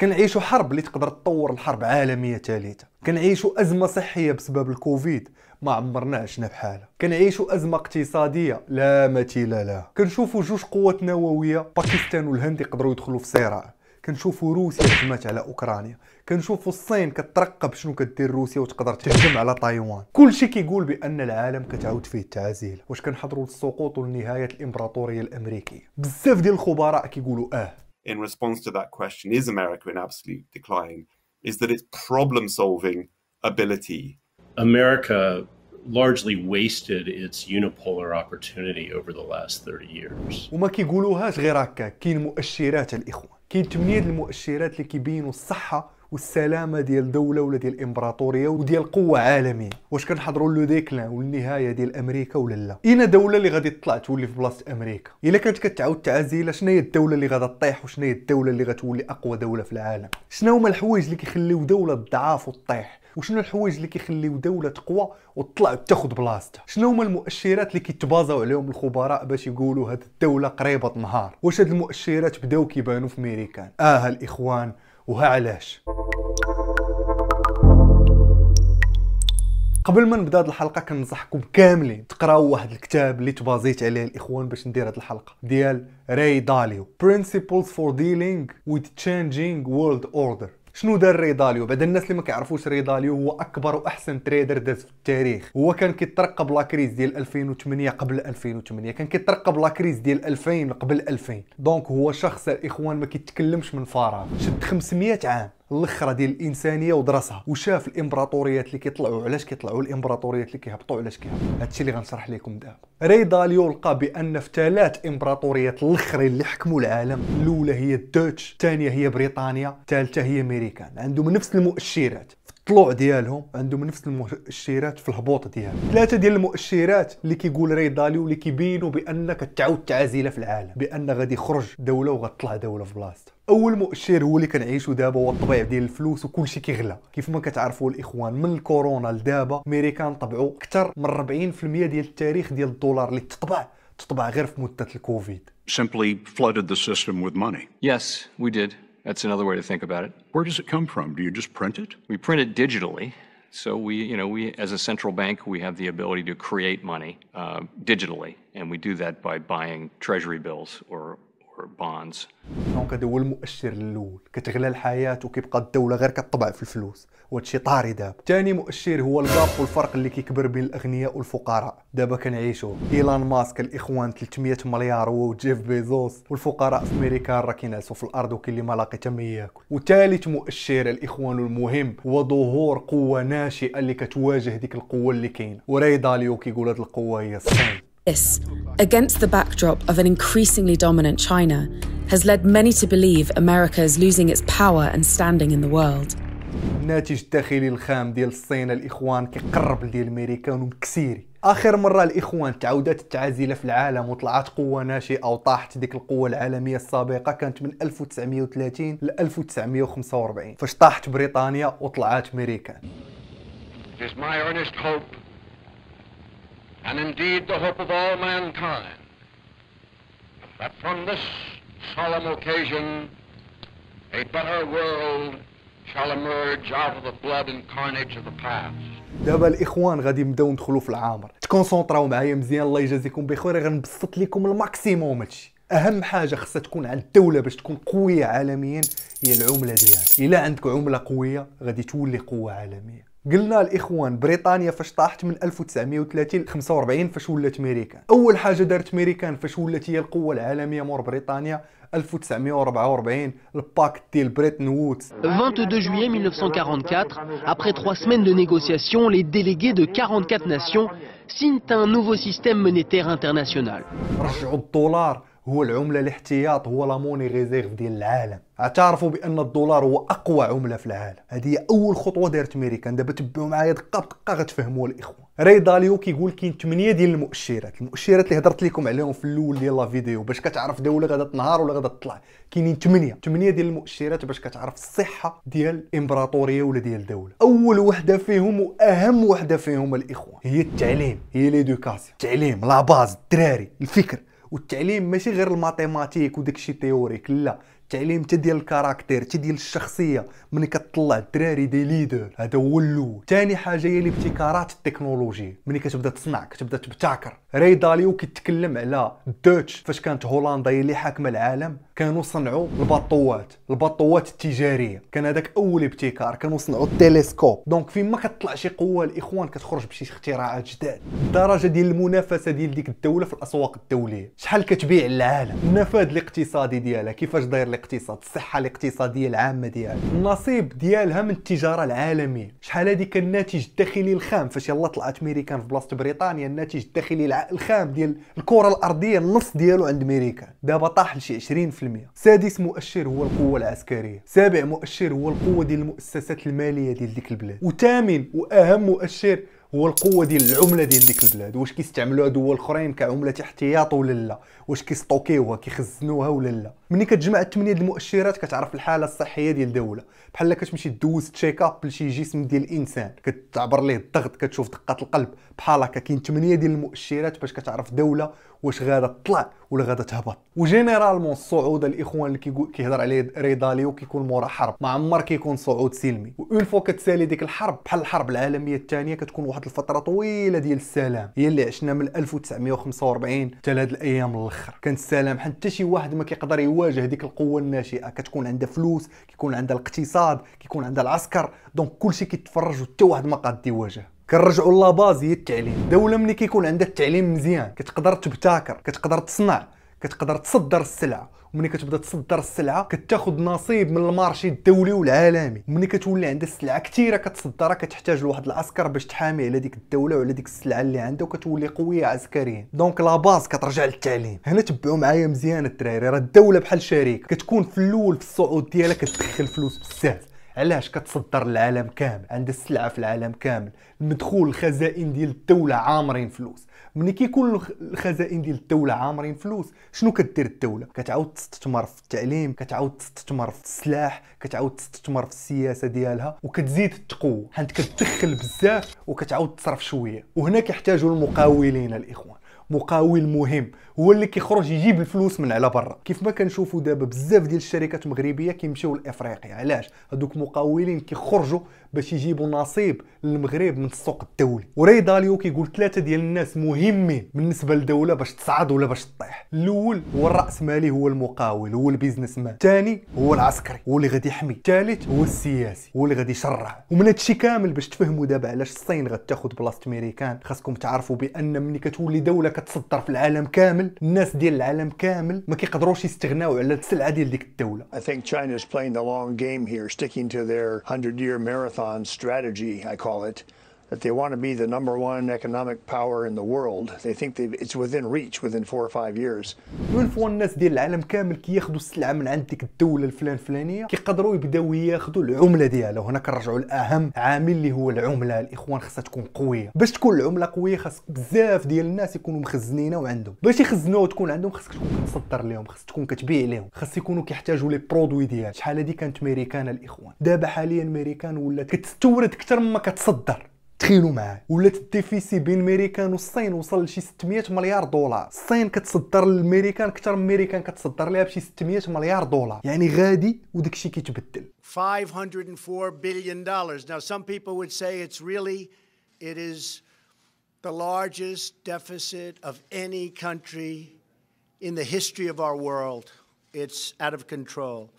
كنعيشوا حرب اللي تقدر تطور الحرب عالميه ثالثه كنعيشوا ازمه صحيه بسبب الكوفيد ما عمرنا عشنا بحالها كنعيشوا ازمه اقتصاديه لا مثيل لها كنشوفوا جوج قوات نوويه باكستان والهند يقدروا يدخلوا في صراع كنشوفوا روسيا هجمات على اوكرانيا كنشوفوا الصين كترقب شنو كدير روسيا وتقدر تهجم على تايوان كلشي كيقول بان العالم كتعاود فيه التعازيل واش كنحضروا للسقوط ولنهايه الامبراطوريه الامريكيه بزاف ديال الخبراء كيقولوا اه in response to that question, is America in absolute decline, is that its problem solving ability. America وما كيقولوهاش غير هكا كاين مؤشرات the كاين 30 المؤشرات اللي كيبينوا الصحه والسلامه ديال دوله ولا ديال امبراطوريه وديال قوه عالميه واش كنحضروا لو ديكلان والنهايه ديال امريكا ولا لا اين دوله اللي غادي تطلع تولي في بلاصه امريكا الا كانت كتعاود تعزيله شنو هي الدوله اللي غادا تطيح وشنو هي الدوله اللي غتولي اقوى دوله في العالم شنو هما الحوايج اللي كيخليو دوله تضعف وتطيح وشنو الحوايج اللي كيخليو دوله تقوى وتطلع وتاخذ بلاصتها شنو هما المؤشرات اللي كيتبازاو عليهم الخبراء باش يقولوا هاد الدوله قريبه تنهار واش هاد المؤشرات بداو كيبانو في ميريكان اه الاخوان وها علاش قبل ما نبدا هاد الحلقه كننصحكم كاملين تقراو واحد الكتاب اللي تبازيت عليه الاخوان باش ندير هاد الحلقه ديال راي داليو Principles for Dealing with Changing World Order شنو دار ريداليو بعد الناس اللي ما كيعرفوش ريداليو هو اكبر واحسن تريدر داز في التاريخ هو كان كيترقب لا كريز ديال 2008 قبل 2008 كان كيترقب لا كريز ديال 2000 قبل 2000 دونك هو شخص الاخوان ما كيتكلمش من فراغ شد 500 عام الاخره ديال الانسانيه ودرسها وشاف الامبراطوريات اللي كيطلعوا علاش كيطلعوا الامبراطوريات اللي كيهبطوا علاش كيهبطوا هادشي اللي غنشرح لكم دابا ري داليو لقى بان في ثلاث امبراطوريات الاخرين اللي حكموا العالم الاولى هي الدوتش الثانيه هي بريطانيا الثالثه هي امريكان عندهم نفس المؤشرات الطلوع ديالهم عندهم نفس المؤشرات في الهبوط ديالهم ثلاثه ديال المؤشرات اللي كيقول راي داليو اللي كيبينوا بان كتعاود تعازله في العالم بان غادي يخرج دوله وغتطلع دوله في بلاصتها اول مؤشر هو اللي كنعيشوا دابا هو الطبيعي ديال الفلوس وكل شيء كيغلى كيف ما كتعرفوا الاخوان من الكورونا لدابا امريكان طبعوا اكثر من 40% ديال التاريخ ديال الدولار اللي تطبع تطبع غير في مده الكوفيد simply flooded the system with money yes we did That's another way to think about it. Where does it come from? Do you just print it? We print it digitally. So we, you know, we as a central bank, we have the ability to create money uh, digitally, and we do that by buying treasury bills or bonds. دونك هذا هو المؤشر الاول كتغلى الحياه وكيبقى الدوله غير كطبع في الفلوس وهذا الشيء طاري دابا ثاني مؤشر هو الغاب والفرق اللي كيكبر بين الاغنياء والفقراء دابا كنعيشوا ايلان ماسك الاخوان 300 مليار هو وجيف بيزوس والفقراء في امريكا راه كينعسوا في الارض وكاين اللي ما لاقي حتى ما ياكل وثالث مؤشر الاخوان المهم هو ظهور قوه ناشئه اللي كتواجه ديك القوه اللي كاينه وريضاليو كيقول هذه القوه هي الصين This, against the backdrop of an increasingly dominant China, has led many to believe America is losing its power and standing in the world. الناتج الداخلي الخام ديال الصين الاخوان كيقرب لديال الامريكان ومكسيري اخر مره الاخوان تعاودات التعازيله في العالم وطلعت قوه ناشئه وطاحت ديك القوه العالميه السابقه كانت من 1930 ل 1945 فاش طاحت بريطانيا وطلعات امريكان It is my earnest hope and indeed the hope of all mankind, that from this solemn occasion a better world shall emerge out of the blood and carnage of the past. دابا الاخوان غادي نبداو ندخلوا في العامر تكونسونطراو معايا مزيان الله يجازيكم بخير غنبسط لكم الماكسيموم هادشي اهم حاجه خصها تكون عند الدوله باش تكون قويه عالميا هي العمله ديالها الا عندك عمله قويه غادي تولي قوه عالميه قلنا الاخوان بريطانيا فاش طاحت من 1930 ل 45 فاش ولات امريكا اول حاجه دارت امريكان فاش ولات هي القوه العالميه مور بريطانيا 1944 الباك ديال بريتن وودز 22 جويي 1944 après 3 semaines de négociations les délégués de 44 nations signent un nouveau système monétaire international رجعوا الدولار هو العمله الاحتياط هو لا موني ريزيرف ديال العالم اعترفوا بان الدولار هو اقوى عمله في العالم هذه هي اول خطوه دارت امريكا دابا تبعوا معايا دقه بدقه غتفهموا الاخوه ري داليو كيقول كاين 8 ديال المؤشرات المؤشرات اللي هضرت لكم عليهم في الاول ديال لا فيديو باش كتعرف دوله غادا تنهار ولا غادا تطلع كاينين 8 8 ديال المؤشرات باش كتعرف الصحه ديال الامبراطوريه ولا ديال دوله اول وحده فيهم واهم وحده فيهم الاخوه هي التعليم هي ليدوكاسيون التعليم لا باز الدراري الفكر والتعليم ماشي غير الماتيماتيك وداكشي تيوريك لا التعليم حتى ديال الكاركتير ديال الشخصيه ملي كتطلع الدراري دي ليدر هذا هو الاول ثاني حاجه هي الابتكارات التكنولوجيه ملي كتبدا تصنع كتبدا تبتكر راي داليو كيتكلم على الدوتش فاش كانت هولندا هي اللي حاكمه العالم كانوا صنعوا البطوات البطوات التجاريه كان هذاك اول ابتكار كانوا صنعوا التلسكوب دونك فين ما كتطلع شي قوه الاخوان كتخرج بشي اختراعات جداد الدرجه ديال المنافسه ديال ديك الدوله في الاسواق الدوليه شحال كتبيع العالم النفاذ الاقتصادي ديالها كيفاش داير الاقتصاد الصحه الاقتصاديه العامه ديالها النصيب ديالها من التجاره العالميه شحال هذيك الناتج الداخلي الخام فاش يلا طلعت ميريكان في بلاصه بريطانيا الناتج الداخلي الخام ديال الكره الارضيه النص ديالو عند ميريكان دابا طاح لشي 20% سادس مؤشر هو القوه العسكريه سابع مؤشر هو القوه ديال المؤسسات الماليه ديال ديك البلاد وثامن واهم مؤشر هو القوه ديال العمله ديال ديك البلاد واش كيستعملوها دول اخرين كعمله احتياط ولا لا واش كيستوكيوها كيخزنوها ولا لا ملي كتجمع الثمانيه ديال المؤشرات كتعرف الحاله الصحيه ديال الدوله بحال كتمشي دوز تشيك اب لشي جسم ديال الانسان كتعبر ليه الضغط كتشوف دقه القلب بحال هكا كاين ثمانيه ديال المؤشرات باش كتعرف دوله واش غادا تطلع ولا غادا تهبط وجينيرالمون الصعود الاخوان اللي كيهضر عليه ريضاليو كيكون مورا حرب ما عمر كيكون صعود سلمي وان فوا كتسالي ديك الحرب بحال الحرب العالميه الثانيه كتكون واحد الفتره طويله ديال السلام هي اللي عشنا من 1945 حتى لهاد الايام الاخر كان السلام حتى شي واحد ما كيقدر كيواجه ديك القوه الناشئه كتكون عندها فلوس كيكون عندها الاقتصاد كيكون عندها العسكر دونك كلشي كيتفرج وحتى واحد ما قاد يواجه كنرجعوا لا باز هي التعليم الدوله ملي كيكون عندها التعليم مزيان كتقدر تبتكر كتقدر تصنع كتقدر تصدر السلعه ومنين كتبدا تصدر السلعه كتاخذ نصيب من المارشي الدولي والعالمي ومنين كتولي عندك السلعه كثيره كتصدرها كتحتاج لواحد العسكر باش تحامي على ديك الدوله وعلى ديك السلعه اللي عندها وكتولي قويه عسكريا دونك لا باز كترجع للتعليم هنا تبعوا معايا مزيان الدراري راه الدوله بحال شريك كتكون في الاول في الصعود ديالها كتدخل فلوس بزاف علاش كتصدر للعالم كامل عندها السلعه في العالم كامل المدخول الخزائن ديال الدوله عامرين فلوس ملي كيكون الخزائن ديال الدوله عامرين فلوس شنو كدير الدوله كتعاود تستثمر في التعليم كتعاود تستثمر في السلاح كتعاود تستثمر في السياسه ديالها وكتزيد التقوى حيت كتدخل بزاف وكتعاود تصرف شويه وهنا كيحتاجوا المقاولين الاخوان مقاول مهم هو اللي كيخرج يجيب الفلوس من على برا كيف ما كنشوفوا دابا بزاف ديال الشركات المغربيه كيمشيو لافريقيا علاش هذوك مقاولين كيخرجوا باش يجيبوا نصيب للمغرب من السوق الدولي وريداليو كيقول ثلاثه ديال الناس مهمين بالنسبه للدوله باش تصعد ولا باش تطيح الاول هو الراسمالي هو المقاول هو البيزنس مان الثاني هو العسكري هو اللي غادي يحمي الثالث هو السياسي هو اللي غادي يشرع ومن هادشي كامل باش تفهموا دابا علاش الصين غتاخذ بلاصه ميريكان خاصكم تعرفوا بان ملي كتولي دوله كتصدر في العالم كامل الناس ديال العالم كامل ما كيقدروش يستغناو على السلعه ديال ديك الدوله I think China is playing the long game here sticking to their 100 year marathon strategy I call it that they want to be the number one economic power in the world. They think it's within reach within four or five years. ينفوا الناس ديال العالم كامل كي السلعه من عند ديك الدوله الفلان الفلانيه كيقدروا يبداو ياخذوا العمله ديالها وهنا كنرجعوا لاهم عامل اللي هو العمله الاخوان خصها تكون قويه باش تكون العمله قويه خاص بزاف ديال الناس يكونوا مخزنينها وعندهم باش يخزنوها وتكون عندهم خاصك تكون كتصدر لهم خاص تكون كتبيع لهم خص يكونوا كيحتاجوا لي برودوي ديالك شحال هذه كانت ميريكان الاخوان دابا حاليا ميريكان ولات كتستورد اكثر مما كتصدر تخيلوا معايا ولات الديفيسي بين ميريكان والصين وصل لشي 600 مليار دولار الصين كتصدر للميريكان اكثر من ميريكان كتصدر لها بشي 600 مليار دولار يعني غادي وداكشي كيتبدل 504 billion dollars now some people would say it's really it is the largest deficit of any country in the history of our world it's out of control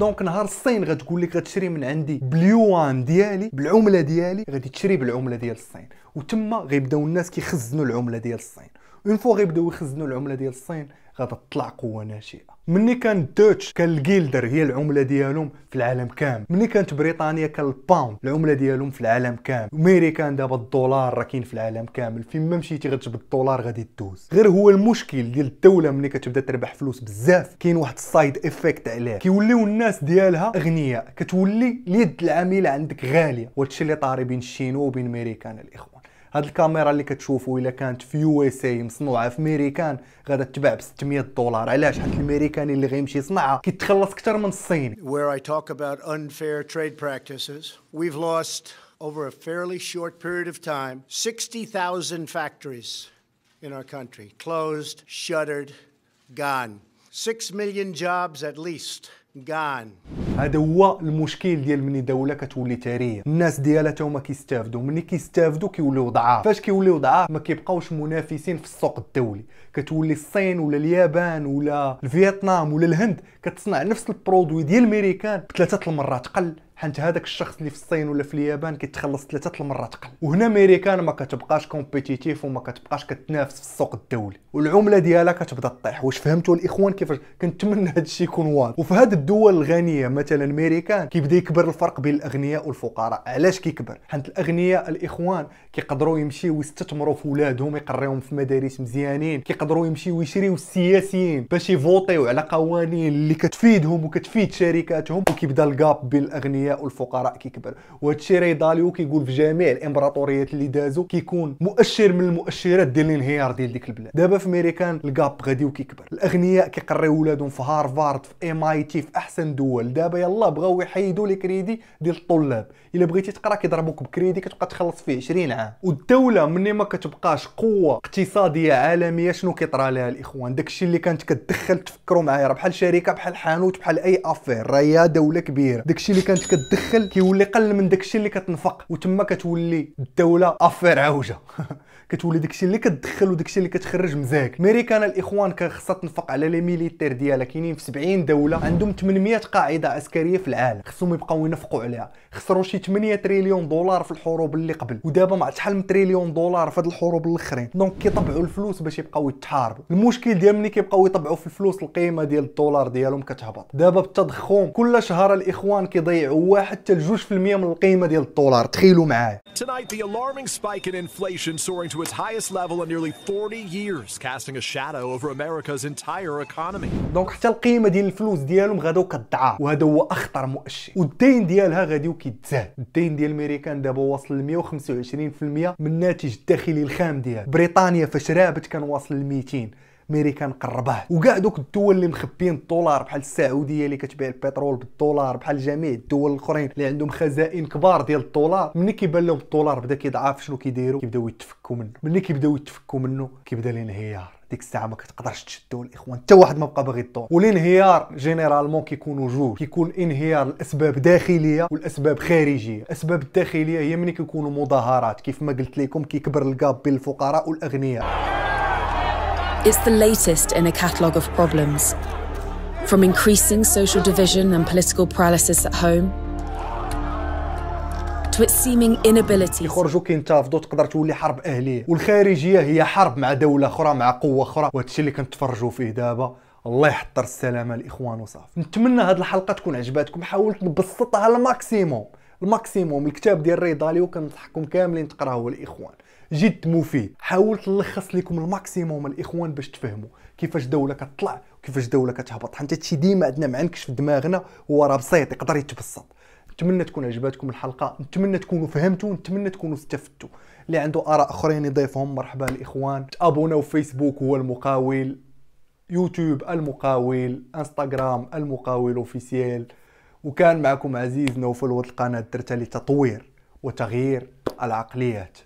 دونك نهار الصين غتقول لك غتشري من عندي بليوان ديالي بالعمله ديالي غادي تشري بالعمله ديال الصين وتما غيبداو الناس كيخزنوا العمله ديال الصين اون فوا غيبداو يخزنوا العمله ديال الصين غتطلع قوه ناشئه ملي كان دوتش كان الجيلدر هي العمله ديالهم في العالم كامل ملي كانت بريطانيا كان الباوند العمله ديالهم في العالم كامل وميريكان دابا الدولار راه كاين في العالم كامل فين ما مشيتي غتجبد الدولار غادي دوز غير هو المشكل ديال الدوله ملي كتبدا تربح فلوس بزاف كاين واحد السايد افكت عليه كيوليو الناس ديالها اغنياء كتولي اليد العامله عندك غاليه وهادشي اللي طاري بين الشينو وبين ميريكان الاخوان هاد الكاميرا اللي كتشوفوا الا كانت في يو اس اي مصنوعه في ميريكان غادا تباع ب 600 دولار علاش حيت الميريكاني اللي غيمشي يصنعها كيتخلص اكثر من الصيني Where I talk about unfair trade practices we've lost over a fairly short period of time 60,000 factories in our country closed shuttered gone 6 million jobs at least غان هذا هو المشكل ديال مني دوله كتولي ثريه الناس ديالها تا هما كيستافدوا مني كيستافدوا كيوليو ضعاف فاش كيوليو ضعاف ما كيبقاوش منافسين في السوق الدولي كتولي الصين ولا اليابان ولا الفيتنام ولا الهند كتصنع نفس البرودوي ديال الميريكان بثلاثه المرات قل حنت هذاك الشخص اللي في الصين ولا في اليابان كيتخلص ثلاثه المرات قل وهنا ميريكان ما كتبقاش كومبيتيتيف وما كتبقاش كتنافس في السوق الدولي والعمله ديالها كتبدا طيح واش فهمتوا الاخوان كيفاش كنتمنى هذا الشيء يكون واضح وفي هذه الدول الغنيه مثلا ميريكان كيبدا يكبر الفرق بين الاغنياء والفقراء علاش كيكبر حيت الاغنياء الاخوان كيقدروا يمشيو ويستثمروا في ولادهم يقريوهم في مدارس مزيانين كيقدروا يمشيو ويشريوا السياسيين باش يفوطيو على قوانين اللي كتفيدهم وكتفيد شركاتهم وكيبدا الكاب بين الاغنياء الاغنياء والفقراء كيكبر وهذا الشيء راه داليو كيقول في جميع الامبراطوريات اللي دازو كيكون مؤشر من المؤشرات ديال الانهيار ديال ديك البلاد دابا في امريكان الكاب غادي وكيكبر الاغنياء كيقريو ولادهم في هارفارد في ام اي تي في احسن دول دابا يلا بغاو يحيدوا لي كريدي ديال الطلاب الا بغيتي تقرا كيضربوك بكريدي كتبقى تخلص فيه 20 عام والدوله مني ما كتبقاش قوه اقتصاديه عالميه شنو كيطرى لها الاخوان داكشي اللي كانت كتدخل تفكروا معايا بحال شركه بحال حانوت بحال اي افير راه هي دوله كبيره داكشي اللي كانت كتدخل كيولي قل من داكشي اللي كتنفق وتما كتولي الدوله افير عوجه كتولي داكشي اللي كتدخل وداكشي اللي كتخرج مزاك ميريكانا الاخوان كان خصها تنفق على لي ميليتير ديالها كاينين في 70 دوله عندهم 800 قاعده عسكريه في العالم خصهم يبقاو ينفقوا عليها خسروا شي 8 تريليون دولار في الحروب اللي قبل ودابا مع شحال من تريليون دولار في هاد الحروب الاخرين دونك كيطبعوا الفلوس باش يبقاو يتحاربوا المشكل ديال ملي كيبقاو يطبعوا في الفلوس القيمه ديال الدولار ديالهم كتهبط دابا بالتضخم كل شهر الاخوان كيضيعوا واحد حتى في المية من القيمه ديال الدولار تخيلوا معايا Tonight, the alarming spike in inflation soaring to its highest level in nearly 40 years, casting a shadow over America's entire economy. دونك حتى القيمه ديال الفلوس ديالهم غادو كتضعف وهذا هو اخطر مؤشر والدين ديالها غادي كيتزاد الدين ديال الميريكان دابا واصل ل 125% من الناتج الداخلي الخام ديال بريطانيا فاش رابت كان واصل ل 200 ميريكا نقرباه وكاع دوك الدول اللي مخبيين الدولار بحال السعوديه اللي كتبيع البترول بالدولار بحال جميع الدول الاخرين اللي عندهم خزائن كبار ديال الدولار ملي كيبان لهم الدولار بدا كيضعف شنو كيديروا كيبداو يتفكوا منه ملي كيبداو يتفكوا منه كيبدا الانهيار ديك الساعه ما كتقدرش تشدو الاخوان حتى واحد ما بقى باغي الدور والانهيار جينيرالمون كيكونوا جوج كيكون انهيار لاسباب داخليه والاسباب خارجيه الاسباب الداخليه هي ملي كيكونوا مظاهرات كيف ما قلت لكم كيكبر الكاب بين الفقراء والاغنياء It's the latest in a catalogue of problems. From increasing social division and political paralysis at home to its seeming inability يخرجوك ينتفضوا تقدر تولي حرب اهليه والخارجيه هي حرب مع دوله اخرى مع قوه اخرى وهذا الشيء اللي كنتفرجوا فيه دابا الله يحضر السلامه الاخوان وصافي نتمنى هذه الحلقه تكون عجبتكم حاولت نبسطها الماكسيموم الماكسيموم الكتاب ديال رضا ليو كنصحكم كاملين تقراوه الاخوان جد مفيد حاولت نلخص لكم الماكسيموم الاخوان باش تفهموا كيفاش دوله كتطلع وكيفاش دوله كتهبط حتى هادشي ديما عندنا معنكش في دماغنا هو راه بسيط يقدر يتبسط نتمنى تكون عجبتكم الحلقه نتمنى تكونوا فهمتوا نتمنى تكونوا استفدتوا اللي عنده اراء اخرين يضيفهم مرحبا الاخوان تابوناو في فيسبوك هو المقاول يوتيوب المقاول انستغرام المقاول اوفيسيال وكان معكم عزيز نوفل القناه الدرتالي تطوير وتغيير العقليات